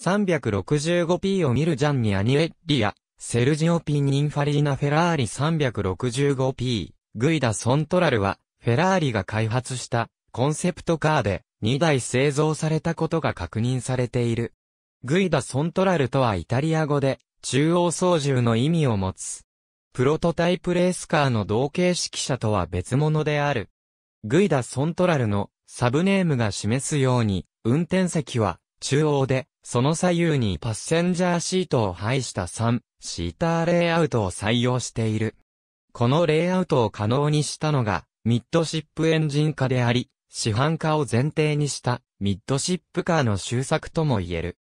365P を見るジャンニ・アニエッリア、セルジオ・ピン・インファリーナ・フェラーリ 365P、グイダ・ソントラルは、フェラーリが開発したコンセプトカーで2台製造されたことが確認されている。グイダ・ソントラルとはイタリア語で中央操縦の意味を持つ。プロトタイプレースカーの同型式車とは別物である。グイダ・ソントラルのサブネームが示すように、運転席は中央でその左右にパッセンジャーシートを配した3、シーターレイアウトを採用している。このレイアウトを可能にしたのが、ミッドシップエンジン化であり、市販化を前提にした、ミッドシップカーの終作とも言える。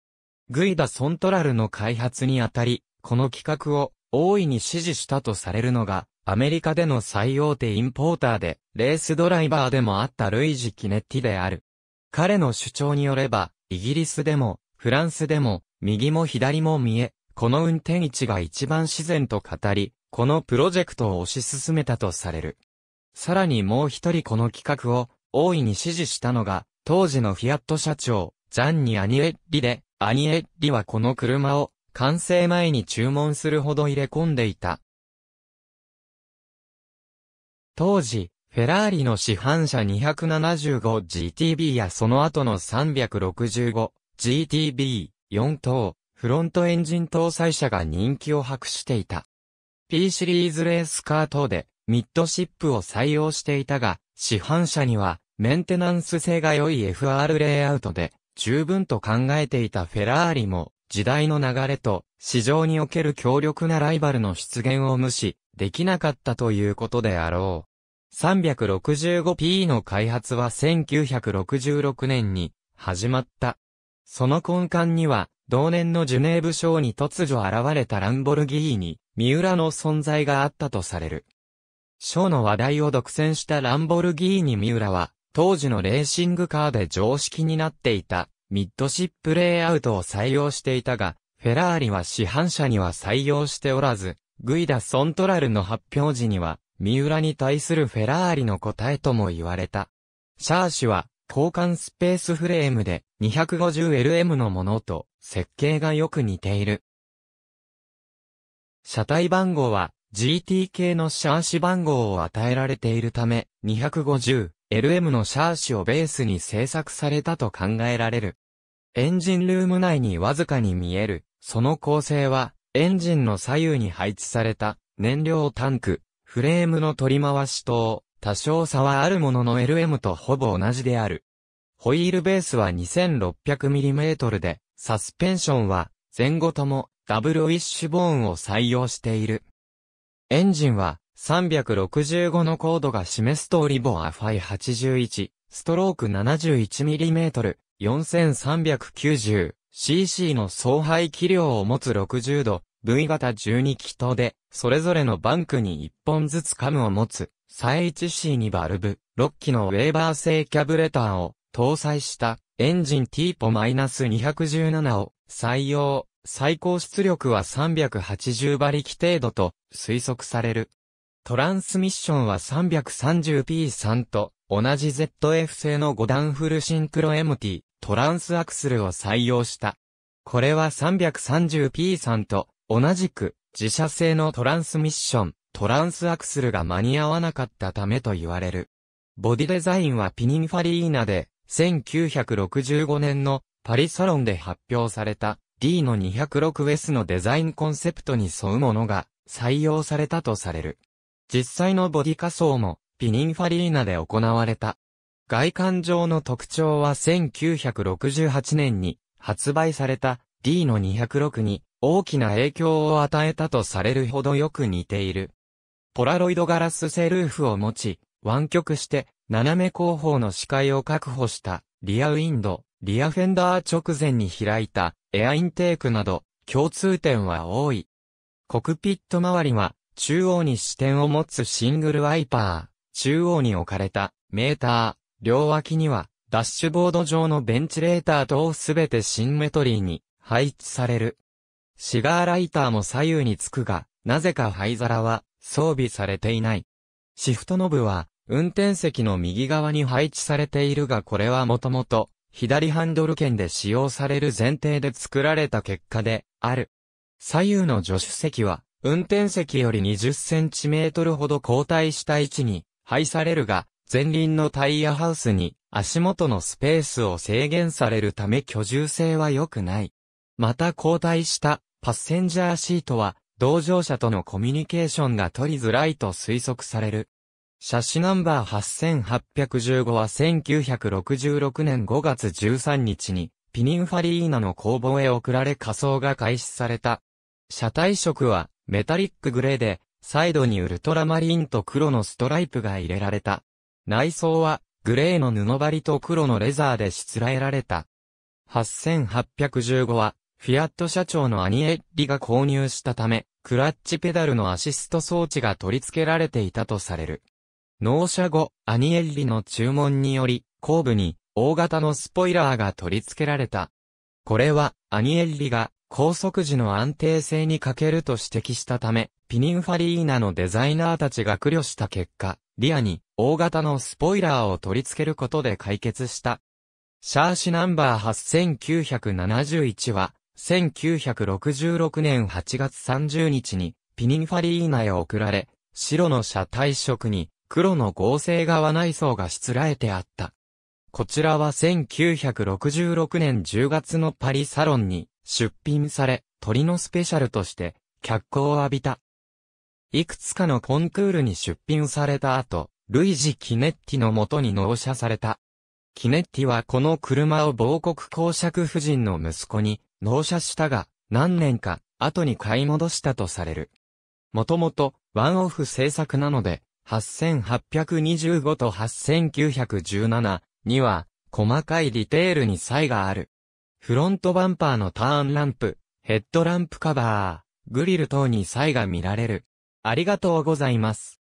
グイダ・ソントラルの開発にあたり、この企画を大いに支持したとされるのが、アメリカでの最大手インポーターで、レースドライバーでもあったルイジ・キネッティである。彼の主張によれば、イギリスでも、フランスでも、右も左も見え、この運転位置が一番自然と語り、このプロジェクトを推し進めたとされる。さらにもう一人この企画を大いに支持したのが、当時のフィアット社長、ジャンニ・アニエッリで、アニエッリはこの車を完成前に注文するほど入れ込んでいた。当時、フェラーリの市販車 275GTB やその後の365 GTB、4等、フロントエンジン搭載車が人気を博していた。P シリーズレースカー等でミッドシップを採用していたが、市販車にはメンテナンス性が良い FR レイアウトで十分と考えていたフェラーリも時代の流れと市場における強力なライバルの出現を無視できなかったということであろう。365P の開発は1966年に始まった。その根幹には、同年のジュネーブ賞に突如現れたランボルギーニ、三浦の存在があったとされる。賞の話題を独占したランボルギーニ三浦は、当時のレーシングカーで常識になっていた、ミッドシップレイアウトを採用していたが、フェラーリは市販車には採用しておらず、グイダ・ソントラルの発表時には、三浦に対するフェラーリの答えとも言われた。シャーシは、交換スペースフレームで 250LM のものと設計がよく似ている。車体番号は GT 系のシャーシ番号を与えられているため 250LM のシャーシをベースに製作されたと考えられる。エンジンルーム内にわずかに見える、その構成はエンジンの左右に配置された燃料タンク、フレームの取り回し等、多少差はあるものの LM とほぼ同じである。ホイールベースは 2600mm で、サスペンションは前後ともダブルウィッシュボーンを採用している。エンジンは365のコードが示す通りボアファイ81、ストローク 71mm、4390cc の総排気量を持つ60度、V 型12気筒で、それぞれのバンクに1本ずつカムを持つ。最一 C2 バルブ、6機のウェーバー製キャブレターを搭載したエンジン t ポ -217 を採用、最高出力は380馬力程度と推測される。トランスミッションは 330P3 と同じ ZF 製の5段フルシンクロ MT トランスアクスルを採用した。これは 330P3 と同じく自社製のトランスミッショントランスアクスルが間に合わなかったためと言われる。ボディデザインはピニンファリーナで、1965年のパリサロンで発表された D の 206S のデザインコンセプトに沿うものが採用されたとされる。実際のボディ仮装もピニンファリーナで行われた。外観上の特徴は1968年に発売された D の206に大きな影響を与えたとされるほどよく似ている。ポラロイドガラスセルーフを持ち、湾曲して、斜め後方の視界を確保した、リアウィンド、リアフェンダー直前に開いた、エアインテークなど、共通点は多い。コクピット周りは、中央に視点を持つシングルワイパー、中央に置かれた、メーター、両脇には、ダッシュボード上のベンチレーター等すべてシンメトリーに、配置される。シガーライターも左右につくが、なぜか灰皿は、装備されていない。シフトノブは、運転席の右側に配置されているがこれはもともと、左ハンドル圏で使用される前提で作られた結果で、ある。左右の助手席は、運転席より20センチメートルほど後退した位置に配されるが、前輪のタイヤハウスに足元のスペースを制限されるため居住性は良くない。また後退したパッセンジャーシートは同乗者とのコミュニケーションが取りづらいと推測される。写真ナンバー8815は1966年5月13日にピニンファリーナの工房へ送られ仮装が開始された。車体色はメタリックグレーで、サイドにウルトラマリンと黒のストライプが入れられた。内装はグレーの布張りと黒のレザーでしつらえられた。8815はフィアット社長のアニエッリが購入したため、クラッチペダルのアシスト装置が取り付けられていたとされる。納車後、アニエッリの注文により、後部に大型のスポイラーが取り付けられた。これは、アニエッリが高速時の安定性に欠けると指摘したため、ピニンファリーナのデザイナーたちが苦慮した結果、リアに大型のスポイラーを取り付けることで解決した。シャーシナンバー8971は、1966年8月30日にピニンファリーナへ送られ、白の車体色に黒の合成側内装がしつらえてあった。こちらは1966年10月のパリサロンに出品され、鳥のスペシャルとして脚光を浴びた。いくつかのコンクールに出品された後、ルイジ・キネッティの元に納車された。キネッティはこの車を亡国公爵夫人の息子に納車したが、何年か後に買い戻したとされる。もともと、ワンオフ制作なので、8825と8917には、細かいディテールに差異がある。フロントバンパーのターンランプ、ヘッドランプカバー、グリル等に差異が見られる。ありがとうございます。